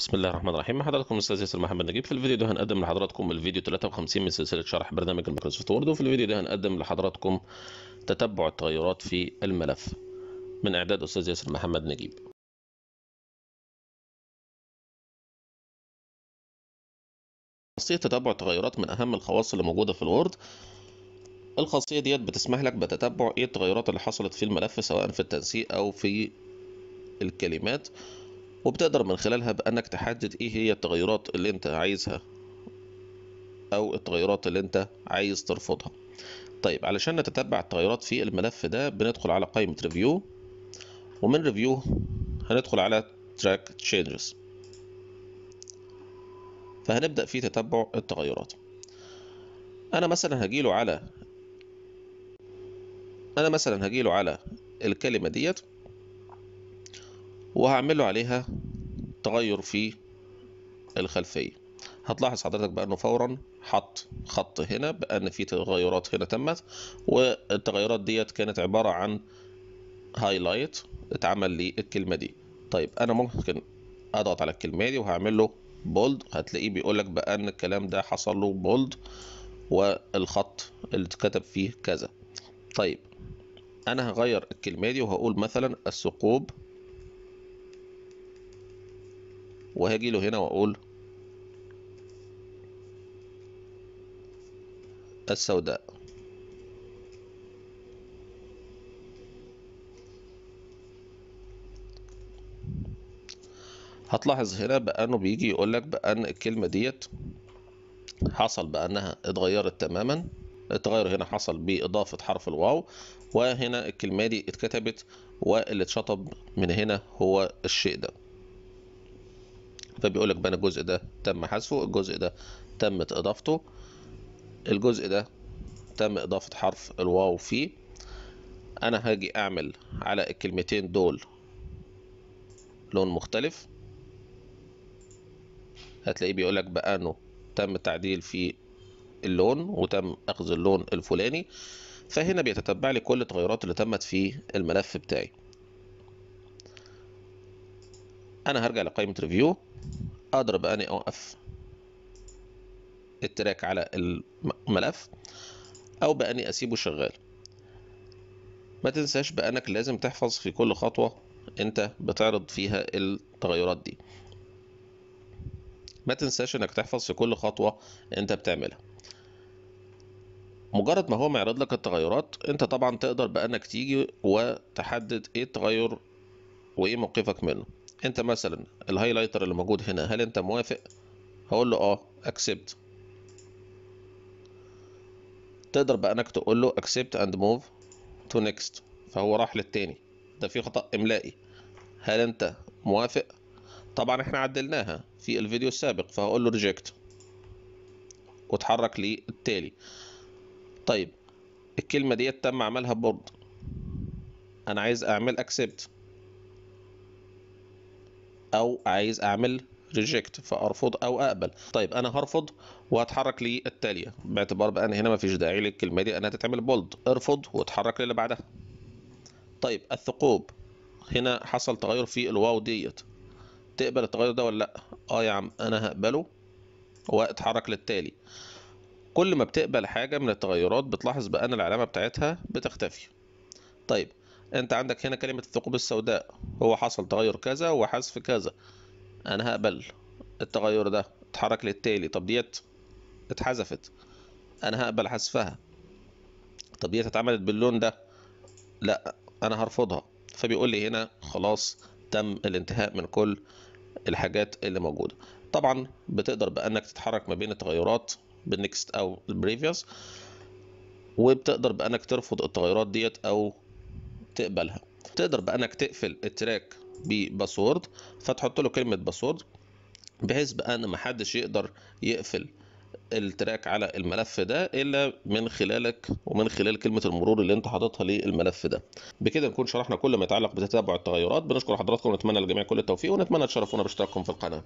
بسم الله الرحمن الرحيم مع حضراتكم الاستاذ ياسر محمد نجيب في الفيديو ده هنقدم لحضراتكم الفيديو 53 من سلسله شرح برنامج المايكروسوفت وورد وفي الفيديو ده هنقدم لحضراتكم تتبع التغيرات في الملف من اعداد استاذ ياسر محمد نجيب خاصيه تتبع التغيرات من اهم الخواص اللي موجوده في الوورد الخاصيه ديت بتسمح لك بتتبع ايه التغيرات اللي حصلت في الملف سواء في التنسيق او في الكلمات وبتقدر من خلالها بأنك تحدد إيه هي التغيرات اللي أنت عايزها أو التغيرات اللي أنت عايز ترفضها طيب علشان نتتبع التغيرات في الملف ده بندخل على قائمة ريفيو ومن ريفيو هندخل على تراك تشينجز فهنبدأ في تتبع التغيرات أنا مثلا هجيله على أنا مثلا هجيله على الكلمة ديت وهعمله عليها تغير في الخلفية هتلاحظ حضرتك بأنه فورا حط خط هنا بأن في تغيرات هنا تمت والتغيرات ديت كانت عبارة عن هايلايت اتعمل للكلمة دي طيب انا ممكن اضغط على الكلمة دي وهعمل له بولد هتلاقيه بيقول لك بأن الكلام ده حصل له بولد والخط اللي اتكتب فيه كذا طيب انا هغير الكلمة دي وهقول مثلا الثقوب وهاجي له هنا واقول السوداء هتلاحظ هنا بأنه بيجي يقول لك بأن الكلمة ديت حصل بأنها اتغيرت تماما التغير هنا حصل بإضافة حرف الواو وهنا الكلمة دي اتكتبت واللي اتشطب من هنا هو الشيء ده فبيقول طيب لك بقى الجزء ده تم حذفه الجزء ده تمت اضافته الجزء ده تم اضافة حرف الواو فيه انا هاجي اعمل على الكلمتين دول لون مختلف هتلاقيه بيقول لك بانه تم التعديل في اللون وتم اخذ اللون الفلاني فهنا بيتتبع لي كل التغيرات اللي تمت في الملف بتاعي انا هرجع لقائمه ريفيو اضرب اني او اف التراك على الملف او باني اسيبه شغال ما تنساش بانك لازم تحفظ في كل خطوة انت بتعرض فيها التغيرات دي ما تنساش انك تحفظ في كل خطوة انت بتعملها مجرد ما هو معرض لك التغيرات انت طبعا تقدر بانك تيجي وتحدد ايه التغير وايه موقفك منه انت مثلا الهايلايتر اللي موجود هنا هل انت موافق هقول له اه اكسبت تقدر بقى انك تقول له اكسبت اند موف تو نيكست فهو راح للتاني ده في خطأ املائي هل انت موافق طبعا احنا عدلناها في الفيديو السابق فهقول له ريجكت واتحرك للتالي طيب الكلمة ديت تم عملها بورد انا عايز اعمل اكسبت او عايز اعمل ريجكت فارفض او اقبل طيب انا هرفض وهتحرك للتاليه باعتبار بقى ان هنا مفيش داعي للكلمه دي انها تتعمل بولد ارفض واتحرك للي بعدها طيب الثقوب هنا حصل تغير في الواو ديت تقبل التغير ده ولا لا اه يا عم انا هقبله واتحرك للتالي كل ما بتقبل حاجه من التغيرات بتلاحظ بان العلامه بتاعتها بتختفي طيب انت عندك هنا كلمة الثقوب السوداء هو حصل تغير كذا وحذف كذا انا هقبل التغير ده اتحرك للتالي طب ديت اتحذفت انا هقبل حذفها طب ديت اتعملت باللون ده لا انا هرفضها فبيقول لي هنا خلاص تم الانتهاء من كل الحاجات اللي موجوده طبعا بتقدر بانك تتحرك ما بين التغيرات بالنكست او البريفيوس وبتقدر بانك ترفض التغيرات ديت او تقبلها تقدر بانك تقفل التراك بباسورد فتحط له كلمه باسورد بحيث بان ما حدش يقدر يقفل التراك على الملف ده الا من خلالك ومن خلال كلمه المرور اللي انت حاططها للملف ده بكده نكون شرحنا كل ما يتعلق بتتابع التغيرات بنشكر حضراتكم ونتمنى للجميع كل التوفيق ونتمنى تشرفونا باشتراككم في القناه